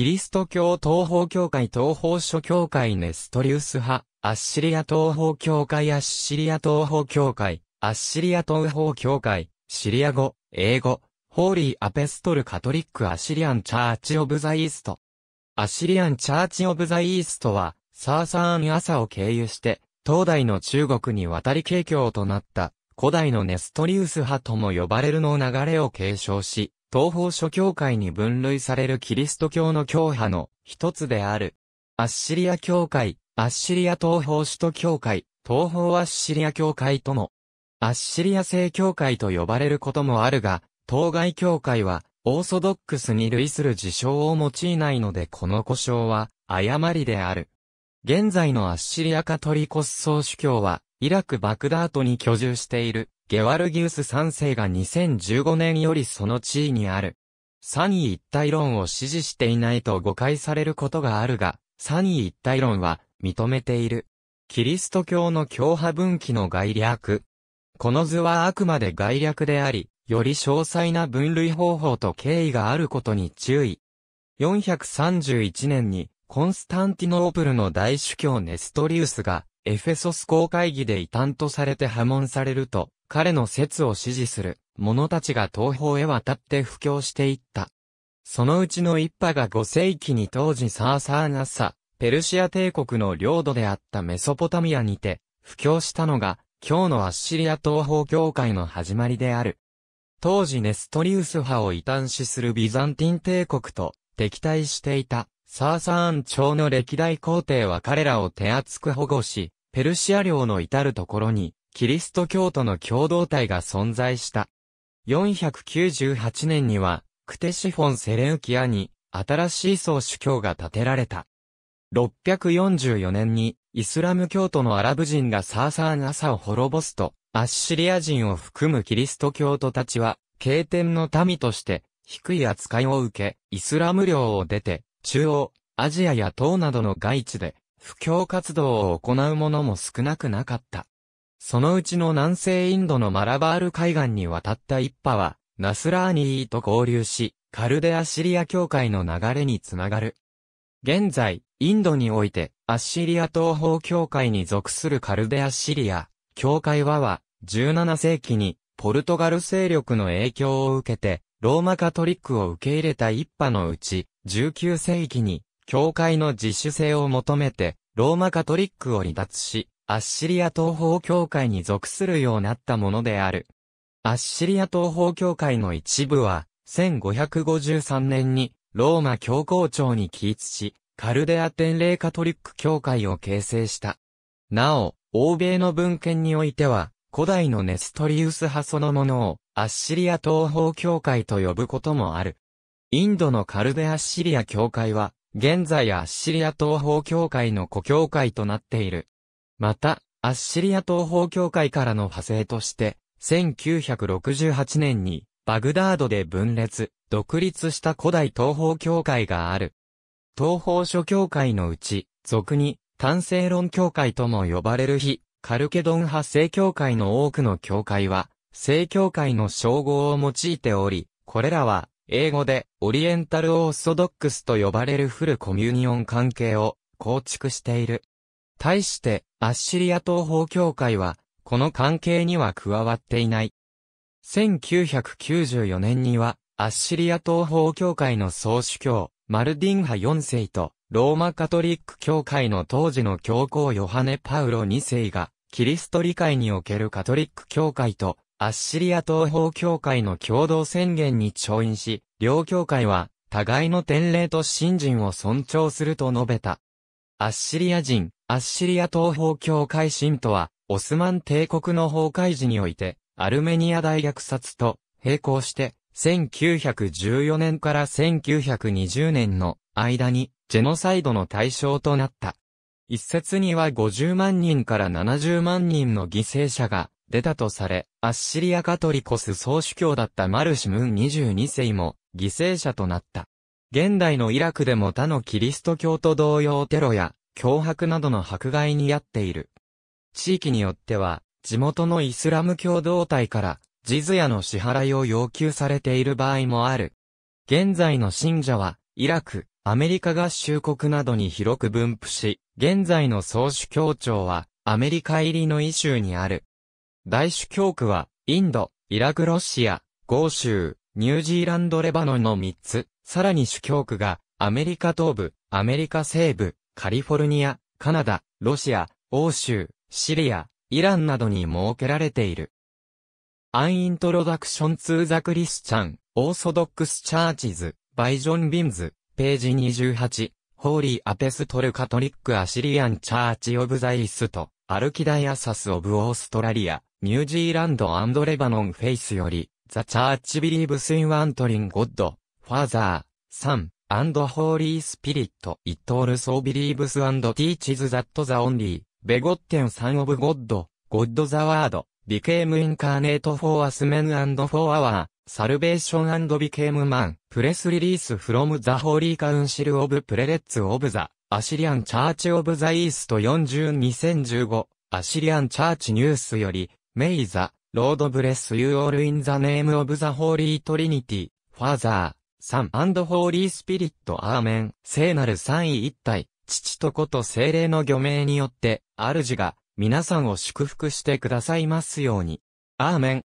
キリスト教東方教会東方諸教会ネストリウス派、アッシリア東方教会アッシリア東方教会、アッシリア東方教会、シリア語、英語、ホーリーアペストルカトリックアシリアンチャーチオブザイースト。アシリアンチャーチオブザイーストは、サーサーン・アサを経由して、東大の中国に渡り景況となった、古代のネストリウス派とも呼ばれるの流れを継承し、東方諸教会に分類されるキリスト教の教派の一つである。アッシリア教会、アッシリア東方首都教会、東方アッシリア教会とも、アッシリア正教会と呼ばれることもあるが、当該教会は、オーソドックスに類する事象を用いないのでこの故障は、誤りである。現在のアッシリアカトリコス総主教は、イラク・バクダートに居住している、ゲワルギウス3世が2015年よりその地位にある。三位一体論を支持していないと誤解されることがあるが、三位一体論は認めている。キリスト教の教派分岐の概略。この図はあくまで概略であり、より詳細な分類方法と経緯があることに注意。431年に、コンスタンティノープルの大主教ネストリウスが、エフェソス公会議で異端とされて破門されると、彼の説を支持する者たちが東方へ渡って布教していった。そのうちの一派が5世紀に当時サーサーナサ、ペルシア帝国の領土であったメソポタミアにて、布教したのが、今日のアッシリア東方教会の始まりである。当時ネストリウス派を異端視するビザンティン帝国と敵対していたサーサーン朝の歴代皇帝は彼らを手厚く保護し、ペルシア領の至るところに、キリスト教徒の共同体が存在した。498年には、クテシフォン・セレウキアに、新しい総主教が建てられた。644年に、イスラム教徒のアラブ人がサーサーン朝を滅ぼすと、アッシリア人を含むキリスト教徒たちは、経典の民として、低い扱いを受け、イスラム領を出て、中央、アジアや東などの外地で、布教活動を行う者も少なくなかった。そのうちの南西インドのマラバール海岸に渡った一派は、ナスラーニーと合流し、カルデアシリア教会の流れにつながる。現在、インドにおいて、アッシリア東方教会に属するカルデアシリア、教会はは、17世紀に、ポルトガル勢力の影響を受けて、ローマカトリックを受け入れた一派のうち、19世紀に、教会の自主性を求めて、ローマカトリックを離脱し、アッシリア東方教会に属するようになったものである。アッシリア東方教会の一部は、1553年に、ローマ教皇庁に起立し、カルデア天霊カトリック教会を形成した。なお、欧米の文献においては、古代のネストリウス派そのものを、アッシリア東方教会と呼ぶこともある。インドのカルデアッシリア教会は、現在アッシリア東方教会の故教会となっている。また、アッシリア東方教会からの派生として、1968年に、バグダードで分裂、独立した古代東方教会がある。東方諸教会のうち、俗に、単性論教会とも呼ばれる非、カルケドン派正教会の多くの教会は、正教会の称号を用いており、これらは、英語でオリエンタルオーソドックスと呼ばれるフルコミュニオン関係を構築している。対して、アッシリア東方教会は、この関係には加わっていない。1994年には、アッシリア東方教会の総主教、マルディンハ4世と、ローマカトリック教会の当時の教皇ヨハネ・パウロ2世が、キリスト理解におけるカトリック教会とアッシリア東方教会の共同宣言に調印し、両教会は、互いの典礼と信心を尊重すると述べた。アッシリア人、アッシリア東方教会信徒は、オスマン帝国の崩壊時において、アルメニア大虐殺と、並行して、1914年から1920年の間に、ジェノサイドの対象となった。一説には50万人から70万人の犠牲者が出たとされ、アッシリアカトリコス総主教だったマルシムン22世も犠牲者となった。現代のイラクでも他のキリスト教と同様テロや脅迫などの迫害に遭っている。地域によっては、地元のイスラム教同体から、ジズヤの支払いを要求されている場合もある。現在の信者は、イラク、アメリカ合衆国などに広く分布し、現在の総主教庁は、アメリカ入りのイシューにある。大主教区は、インド、イラクロシア、豪州、ニュージーランドレバノンの3つ、さらに主教区が、アメリカ東部、アメリカ西部、カリフォルニア、カナダ、ロシア、欧州、シリア、イランなどに設けられている。アンイントロダクションツーザクリスチャン、オーソドックスチャーチズ、バイジョンビンズ、ページ28、ホーリーアペストルカトリックアシリアンチャーチオブザイスト、アルキダイアサスオブオーストラリア、ニュージーランドレバノンフェイスより、The Church Believes in One Trin God, Father, Son, and Holy Spirit. It also believes and teaches that the only, begotten Son of God, God the Word, became incarnate for us men and for our, salvation and became man. Press release from the Holy Council of Prelates of the, Assyrian Church of the East 40-2015, Assyrian Church News より、メイザ、ロードブレスユーオールインザネームオブザホーリートリニティ、ファーザー、サンホーリースピリットアーメン、聖なる三位一体、父と子と精霊の御名によって、主が、皆さんを祝福してくださいますように。アーメン。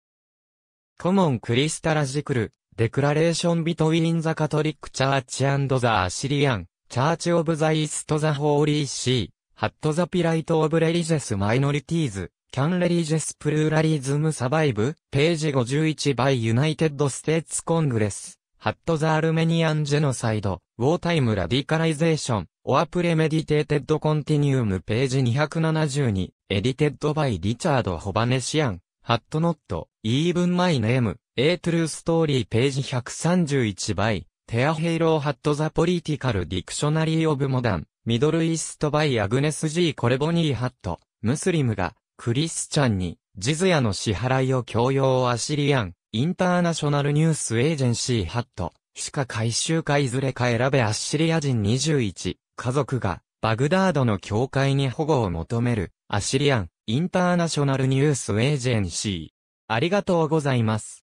コモンクリスタラジクル、デクラレーションビトウィンザカトリックチャーチアンドザアシリアン、チャーチオブザイストザホーリーシー、ハットザピライトオブレリジェスマイノリティーズ。Can Religious Pluralism Survive? ページ51 by United States Congress Had the Armenian Genocide Wartime Radicalization or Premeditated Continuum ページ272 Edited by Richard Hobanesian Had not Even My Name A True Story ページ131 by Tear Halo Had the Political Dictionary of Modern Middle East by Agnes G. コレボニーハット、ムスリムがクリスチャンに、ジズヤの支払いを強要アシリアン、インターナショナルニュースエージェンシーハット、しか回収かいずれか選べアッシリア人21、家族が、バグダードの教会に保護を求める、アシリアン、インターナショナルニュースエージェンシー。ありがとうございます。